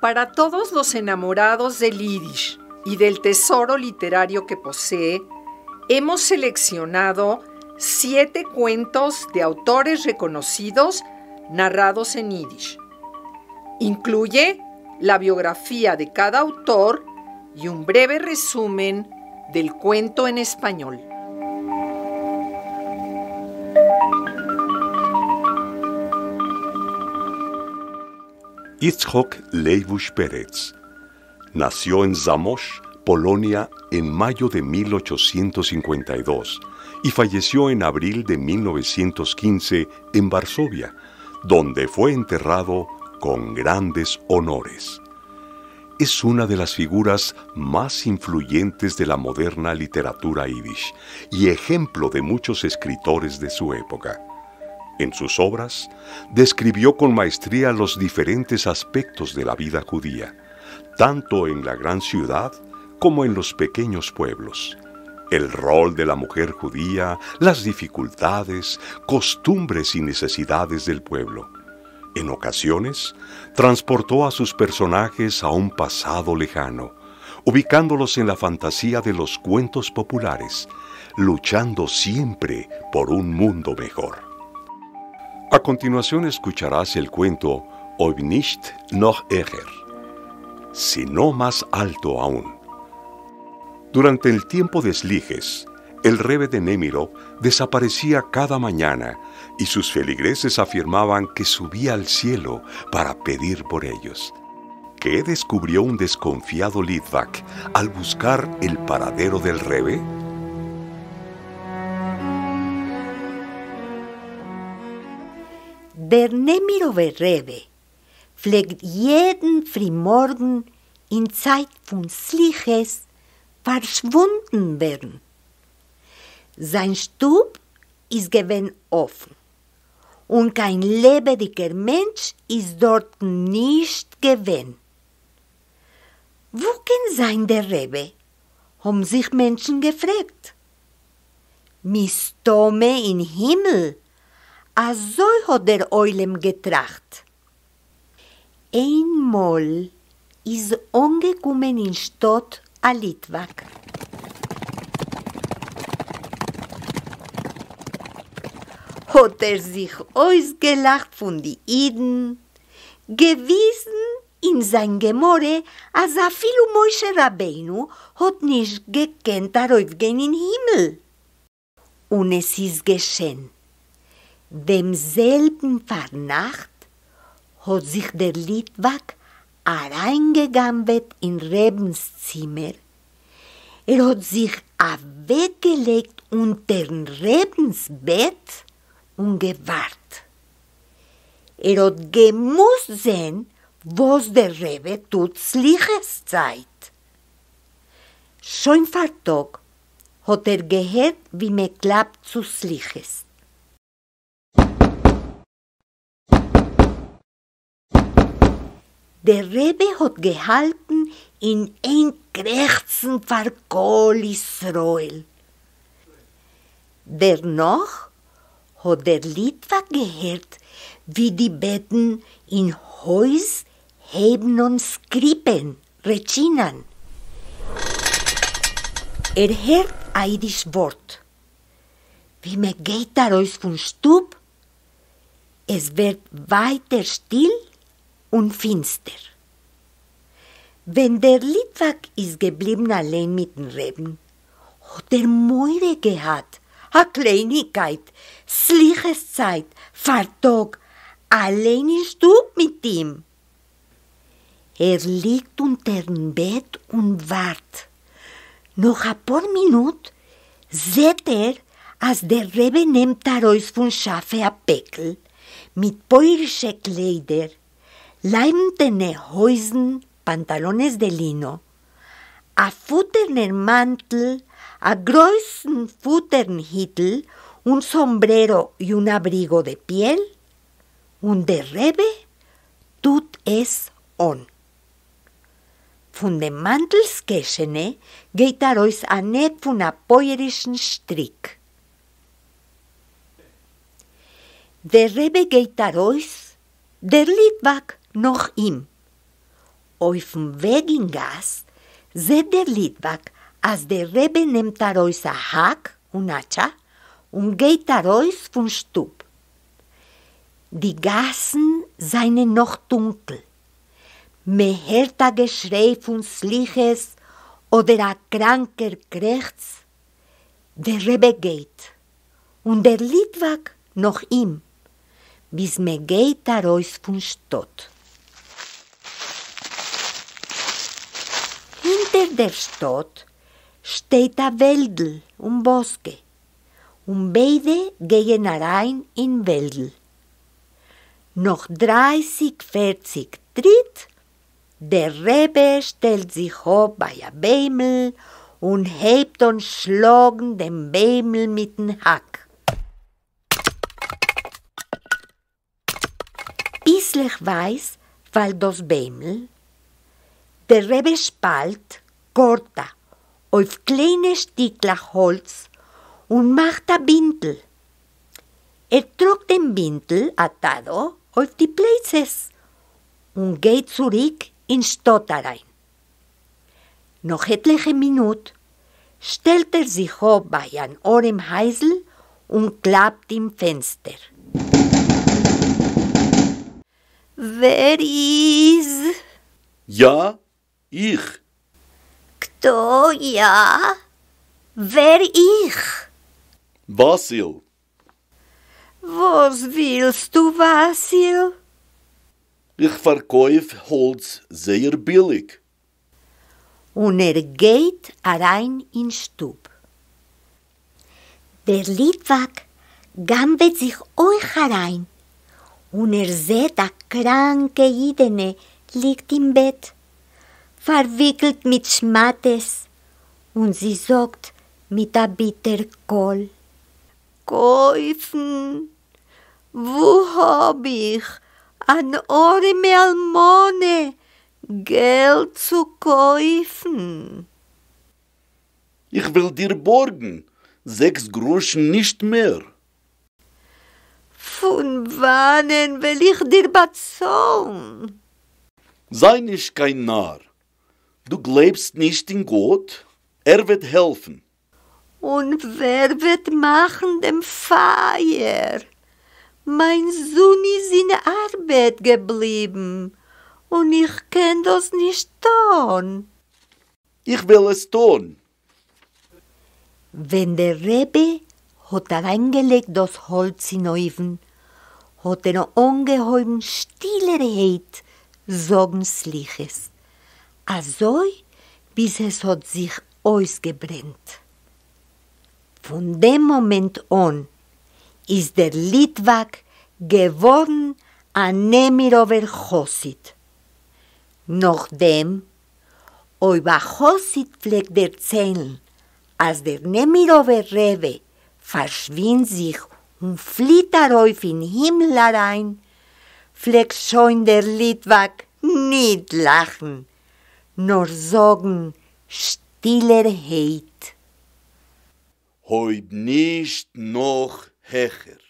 Para todos los enamorados del Yiddish y del tesoro literario que posee, hemos seleccionado siete cuentos de autores reconocidos narrados en Yiddish. Incluye la biografía de cada autor y un breve resumen del cuento en español. Itzhok Leibush Pérez nació en Zamość, Polonia, en mayo de 1852 y falleció en abril de 1915 en Varsovia, donde fue enterrado con grandes honores. Es una de las figuras más influyentes de la moderna literatura yiddish y ejemplo de muchos escritores de su época. En sus obras describió con maestría los diferentes aspectos de la vida judía, tanto en la gran ciudad como en los pequeños pueblos. El rol de la mujer judía, las dificultades, costumbres y necesidades del pueblo. En ocasiones, transportó a sus personajes a un pasado lejano, ubicándolos en la fantasía de los cuentos populares, luchando siempre por un mundo mejor. A continuación escucharás el cuento Ob nicht noch eher, sino más alto aún. Durante el tiempo de Sliges, el rebe de Némiro desaparecía cada mañana y sus feligreses afirmaban que subía al cielo para pedir por ellos. ¿Qué descubrió un desconfiado Litvak al buscar el paradero del rebe? der Nemirove Rebbe pflegt jeden Frühmorgen in Zeit von Sliches verschwunden werden. Sein Stub ist gewinn offen und kein lebendiger Mensch ist dort nicht gewinn. Wo kann sein der Rebbe? haben sich Menschen gefragt. Mistome in Himmel אזוי האט der אוילם getracht. אין מול איז in אין a א ליטוואק. er ער זיך אויס געלאכט פון די אידן, in sein gemore as a filu moische rabenu hot nish gekent a roif gen in himmel un es is geschent demselben Vernacht hat sich der Litwak hereingegambelt in Rebens Zimmer. Er hat sich weggelegt unter Rebens Bett und gewahrt. Er hat gemusst sehen, was der Rebe tut Zeit. Schon vor Tag hat er gehört, wie man klappt zu Sliches. Der Rebbe hat gehalten in ein Krächzen für Kol Israel. hat der Litwa gehört, wie die Betten in Häus heben und skrippen, rechinen. Er hört eidisch Wort. Wie me geht er aus vom Stub? Es wird weiter still und finster. Wenn der Litwak ist geblieben allein mit den Reben, hat er Meure gehabt, a Kleinigkeit, Zeit, Fahrtag, allein ist du mit ihm. Er liegt unter dem Bett und wart. Noch ein paar Minuten seht er, als der Rebe nimmt heraus von Schafe ein Päckel mit bäuerischen Kleider, hoisen pantalones de lino, a mantel, a futern hitl, un sombrero y un abrigo de piel, un rebe tut es on. Von de Mantelskeshene geitarois a net von a Strick. Der rebe der noch ihm. Auf dem Weg in Gas seht der Litwak, als der Rebbe nimmt er euch ein Hack und Atscha und geht heraus vom Stub. Die Gassen seien noch dunkel. Me hört ein Geschrei von Sliches oder ein kranker Krächz. Der Rebbe geht und der Liedwag noch ihm, bis me geht er euch vom Stott. Hinter der Stadt steht ein Wäldel und Boske. und beide gehen rein in Wäldel. Noch 30, 40 Tritt, der Rebe stellt sich hoch bei einem Bämel und hebt und schlagen den Bämel mit dem Hack. Bisslich weiß, weil das Bämel, der Rebe spalt Korta auf kleine Stückler Holz und macht ein Windel. Er trug den Windel atado auf die Places und geht zurück in Stadt Noch etliche etlichen Minuten stellt er sich auf bei einem Heisel und klappt im Fenster. Wer ist? Ja, ich ja. wer ich? Vasil. Was willst du, Vasil? Ich verkaufe Holz sehr billig. Und er geht rein in Stub. Der Litwak gambet sich euch herein und er sieht, der kranke Idene liegt im Bett verwickelt mit Schmattes und sie sagt mit der Bitterkohl. Käufen, wo hab ich an eure Almone Geld zu käufen? Ich will dir borgen, sechs Groschen nicht mehr. Von wannen will ich dir bezahlen? Sei nicht kein Narr. Du glaubst nicht in Gott? Er wird helfen. Und wer wird machen dem Feier? Mein Sohn ist in Arbeit geblieben und ich kann das nicht tun. Ich will es tun. Wenn der Rebbe hat reingelegt das Holz in Oven, hat er ungeheuren Stillerheit, sagen Sliches also bis es hat sich ausgebrennt. Von dem Moment an ist der Litwak geworden an Nemirover Chosid. Nachdem über Chosid pflegt erzählen, als der Nemirover Rewe verschwindet sich und flieht darauf in Himmel herein, pflegt schon der Litwak nicht lachen nur sagen, stiller Heid. Heut nicht noch hecher.